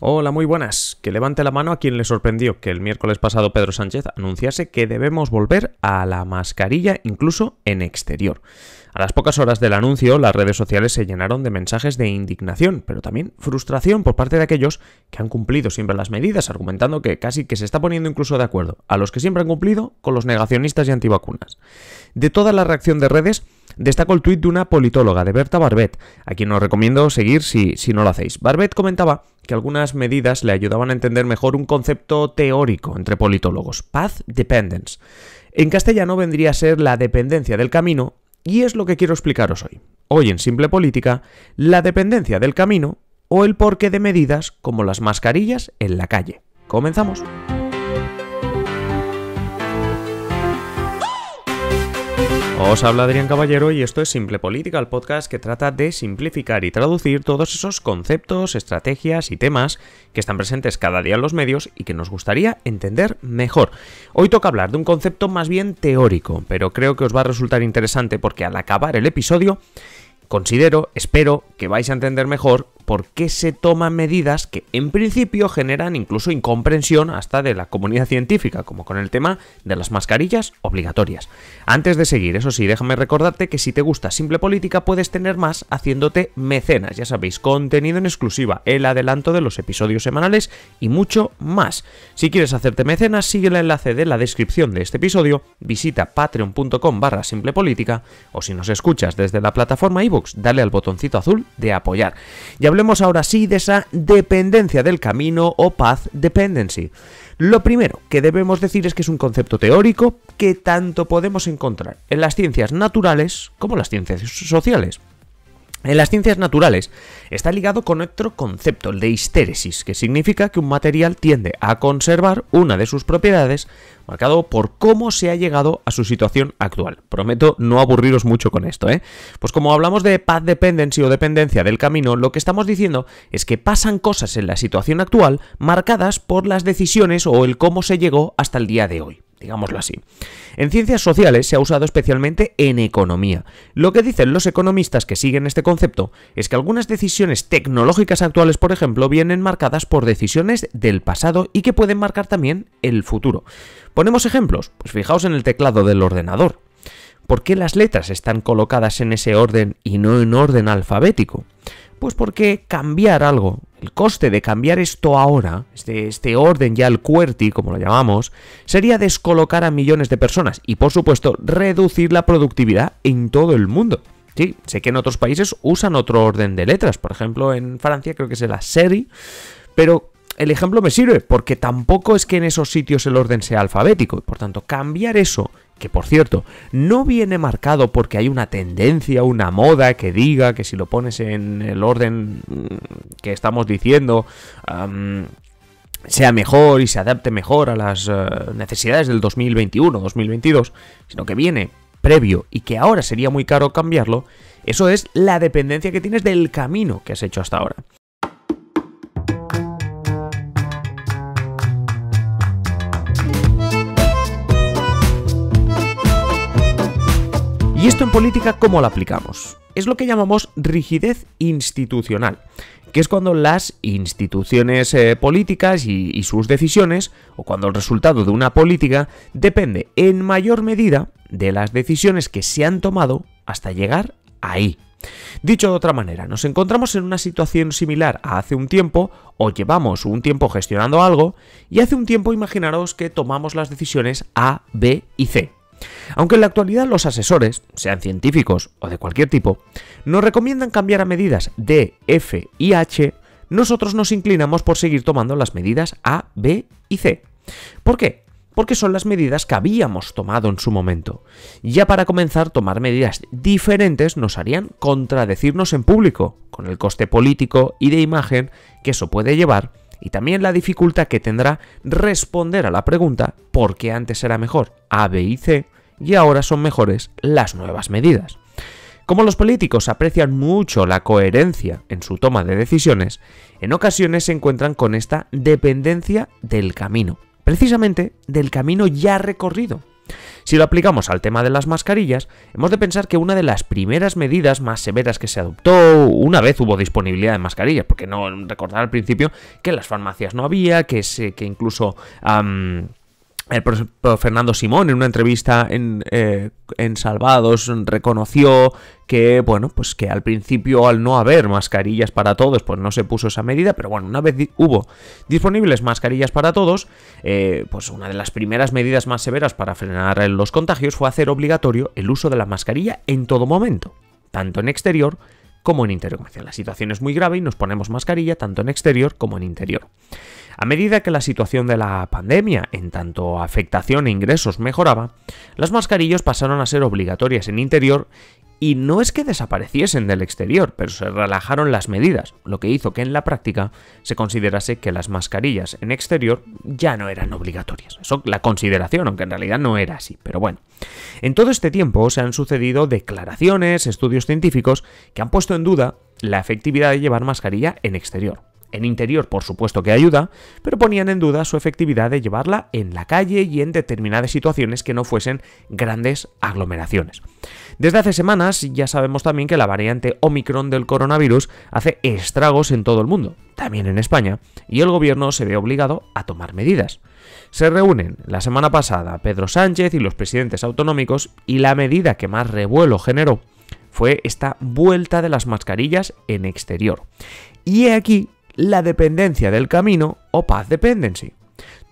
Hola, muy buenas. Que levante la mano a quien le sorprendió que el miércoles pasado Pedro Sánchez anunciase que debemos volver a la mascarilla incluso en exterior. A las pocas horas del anuncio, las redes sociales se llenaron de mensajes de indignación, pero también frustración por parte de aquellos que han cumplido siempre las medidas, argumentando que casi que se está poniendo incluso de acuerdo a los que siempre han cumplido con los negacionistas y antivacunas. De toda la reacción de redes, destaco el tuit de una politóloga, de Berta Barbet, a quien os recomiendo seguir si, si no lo hacéis. Barbet comentaba que algunas medidas le ayudaban a entender mejor un concepto teórico entre politólogos, path dependence. En castellano vendría a ser la dependencia del camino, y es lo que quiero explicaros hoy. Hoy en Simple Política, la dependencia del camino o el porqué de medidas como las mascarillas en la calle. Comenzamos. Os habla Adrián Caballero y esto es Simple Política, el podcast que trata de simplificar y traducir todos esos conceptos, estrategias y temas que están presentes cada día en los medios y que nos gustaría entender mejor. Hoy toca hablar de un concepto más bien teórico, pero creo que os va a resultar interesante porque al acabar el episodio considero, espero que vais a entender mejor por qué se toman medidas que en principio generan incluso incomprensión hasta de la comunidad científica, como con el tema de las mascarillas obligatorias. Antes de seguir, eso sí, déjame recordarte que si te gusta Simple Política puedes tener más haciéndote mecenas, ya sabéis, contenido en exclusiva, el adelanto de los episodios semanales y mucho más. Si quieres hacerte mecenas, sigue el enlace de la descripción de este episodio, visita patreon.com barra política o si nos escuchas desde la plataforma iVoox, dale al botoncito azul de apoyar. Hablemos ahora sí de esa dependencia del camino o path dependency. Lo primero que debemos decir es que es un concepto teórico que tanto podemos encontrar en las ciencias naturales como en las ciencias sociales. En las ciencias naturales está ligado con otro concepto, el de histéresis, que significa que un material tiende a conservar una de sus propiedades, marcado por cómo se ha llegado a su situación actual. Prometo no aburriros mucho con esto, ¿eh? Pues como hablamos de path dependency o dependencia del camino, lo que estamos diciendo es que pasan cosas en la situación actual marcadas por las decisiones o el cómo se llegó hasta el día de hoy digámoslo así. En ciencias sociales se ha usado especialmente en economía. Lo que dicen los economistas que siguen este concepto es que algunas decisiones tecnológicas actuales, por ejemplo, vienen marcadas por decisiones del pasado y que pueden marcar también el futuro. Ponemos ejemplos, pues fijaos en el teclado del ordenador. ¿Por qué las letras están colocadas en ese orden y no en orden alfabético? Pues porque cambiar algo? El coste de cambiar esto ahora, este, este orden ya el QWERTY, como lo llamamos, sería descolocar a millones de personas y, por supuesto, reducir la productividad en todo el mundo. Sí, sé que en otros países usan otro orden de letras, por ejemplo, en Francia creo que es la serie, pero el ejemplo me sirve porque tampoco es que en esos sitios el orden sea alfabético, y por tanto, cambiar eso que por cierto, no viene marcado porque hay una tendencia, una moda que diga que si lo pones en el orden mm, que estamos diciendo, sea mejor y se adapte mejor a las eh, necesidades del 2021-2022, sino que viene previo y que ahora sería muy caro cambiarlo, eso es la dependencia que tienes del camino que has hecho hasta ahora. en política, ¿cómo la aplicamos? Es lo que llamamos rigidez institucional, que es cuando las instituciones eh, políticas y, y sus decisiones, o cuando el resultado de una política, depende en mayor medida de las decisiones que se han tomado hasta llegar ahí. Dicho de otra manera, nos encontramos en una situación similar a hace un tiempo o llevamos un tiempo gestionando algo y hace un tiempo imaginaros que tomamos las decisiones A, B y C. Aunque en la actualidad los asesores, sean científicos o de cualquier tipo, nos recomiendan cambiar a medidas D, F y H, nosotros nos inclinamos por seguir tomando las medidas A, B y C. ¿Por qué? Porque son las medidas que habíamos tomado en su momento. Ya para comenzar, tomar medidas diferentes nos harían contradecirnos en público, con el coste político y de imagen que eso puede llevar y también la dificultad que tendrá responder a la pregunta por qué antes era mejor A, B y C y ahora son mejores las nuevas medidas. Como los políticos aprecian mucho la coherencia en su toma de decisiones, en ocasiones se encuentran con esta dependencia del camino, precisamente del camino ya recorrido, si lo aplicamos al tema de las mascarillas, hemos de pensar que una de las primeras medidas más severas que se adoptó, una vez hubo disponibilidad de mascarillas, porque no recordar al principio que en las farmacias no había, que, que incluso... El profesor Fernando Simón en una entrevista eh, en, Salvados reconoció que, bueno, pues que al principio al no haber mascarillas para todos, pues no se puso esa medida, pero bueno, una vez hubo disponibles mascarillas para todos, eh, pues una de las primeras medidas más severas para frenar los contagios fue hacer obligatorio el uso de la mascarilla en todo momento, tanto en exterior como en interior. La situación es muy grave y nos ponemos mascarilla tanto en exterior como en interior. A medida que la situación de la pandemia, en tanto afectación e ingresos, mejoraba, las mascarillas pasaron a ser obligatorias en interior y no es que desapareciesen del exterior, pero se relajaron las medidas, lo que hizo que en la práctica se considerase que las mascarillas en exterior ya no eran obligatorias. Eso la consideración, aunque en realidad no era así, pero bueno. En todo este tiempo se han sucedido declaraciones, estudios científicos que han puesto en duda la efectividad de llevar mascarilla en exterior. En interior, por supuesto que ayuda, pero ponían en duda su efectividad de llevarla en la calle y en determinadas situaciones que no fuesen grandes aglomeraciones. Desde hace semanas ya sabemos también que la variante Omicron del coronavirus hace estragos en todo el mundo, también en España, y el gobierno se ve obligado a tomar medidas. Se reúnen la semana pasada Pedro Sánchez y los presidentes autonómicos y la medida que más revuelo generó fue esta vuelta de las mascarillas en exterior. Y he aquí la dependencia del camino o path dependency.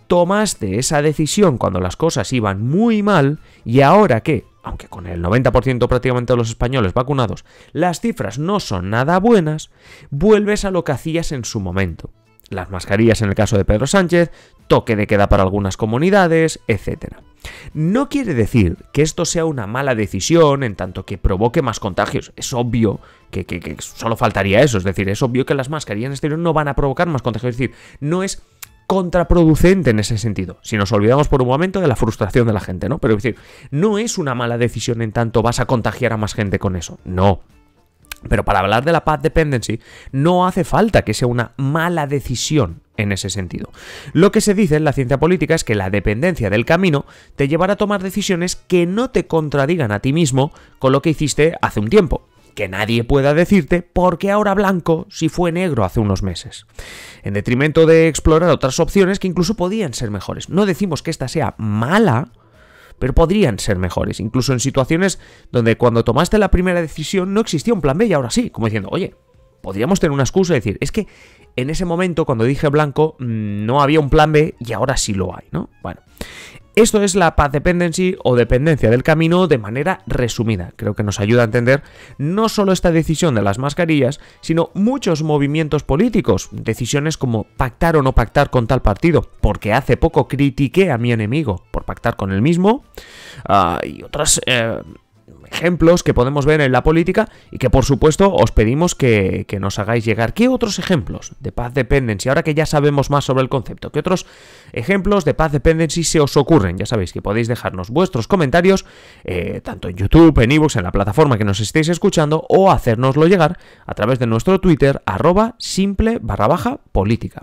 Tomaste esa decisión cuando las cosas iban muy mal y ahora que, aunque con el 90% prácticamente de los españoles vacunados, las cifras no son nada buenas, vuelves a lo que hacías en su momento. Las mascarillas en el caso de Pedro Sánchez, toque de queda para algunas comunidades, etc. No quiere decir que esto sea una mala decisión en tanto que provoque más contagios. Es obvio que, solo faltaría eso. Es decir, es obvio que las mascarillas en exterior no van a provocar más contagios. Es decir, no es contraproducente en ese sentido. Si nos olvidamos por un momento de la frustración de la gente, ¿no? Pero es decir, no es una mala decisión en tanto vas a contagiar a más gente con eso. No. Pero para hablar de la path dependency, no hace falta que sea una mala decisión en ese sentido. Lo que se dice en la ciencia política es que la dependencia del camino te llevará a tomar decisiones que no te contradigan a ti mismo con lo que hiciste hace un tiempo. Que nadie pueda decirte por qué ahora blanco si fue negro hace unos meses. En detrimento de explorar otras opciones que incluso podían ser mejores. No decimos que esta sea mala, pero podrían ser mejores, incluso en situaciones donde cuando tomaste la primera decisión no existía un plan B y ahora sí, como diciendo, oye, podríamos tener una excusa y decir, es que en ese momento cuando dije blanco mm, no había un plan B y ahora sí lo hay, ¿no? Bueno, esto es la path dependency o dependencia del camino de manera resumida. Creo que nos ayuda a entender no solo esta decisión de las mascarillas, sino muchos movimientos políticos, decisiones como pactar o no pactar con tal partido, porque hace poco critiqué a mi enemigo por pactar con el mismo, ah, y otras eh, ejemplos que podemos ver en la política y que por supuesto os pedimos que, nos hagáis llegar. ¿Qué otros ejemplos de paz Dependency? Ahora que ya sabemos más sobre el concepto, ¿qué otros ejemplos de paz Dependency se os ocurren? Ya sabéis que podéis dejarnos vuestros comentarios eh, tanto en YouTube, en iVoox, en la plataforma que nos estéis escuchando o hacérnoslo llegar a través de nuestro Twitter arroba simple barra baja política.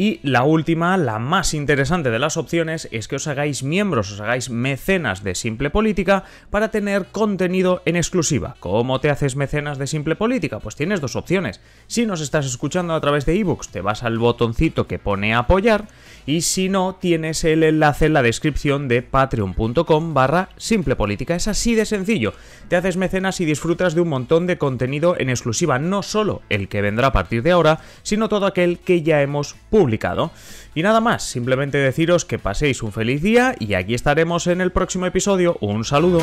Y la última, la más interesante de las opciones, es que os hagáis miembros, os hagáis mecenas de Simple Política para tener contenido en exclusiva. ¿Cómo te haces mecenas de Simple Política? Pues tienes dos opciones. Si nos estás escuchando a través de ebooks, te vas al botoncito que pone apoyar y si no, tienes el enlace en la descripción de patreon.com barra Simple Política. Es así de sencillo. Te haces mecenas y disfrutas de un montón de contenido en exclusiva, no solo el que vendrá a partir de ahora, sino todo aquel que ya hemos publicado y nada más, simplemente deciros que paséis un feliz día y aquí estaremos en el próximo episodio. Un saludo.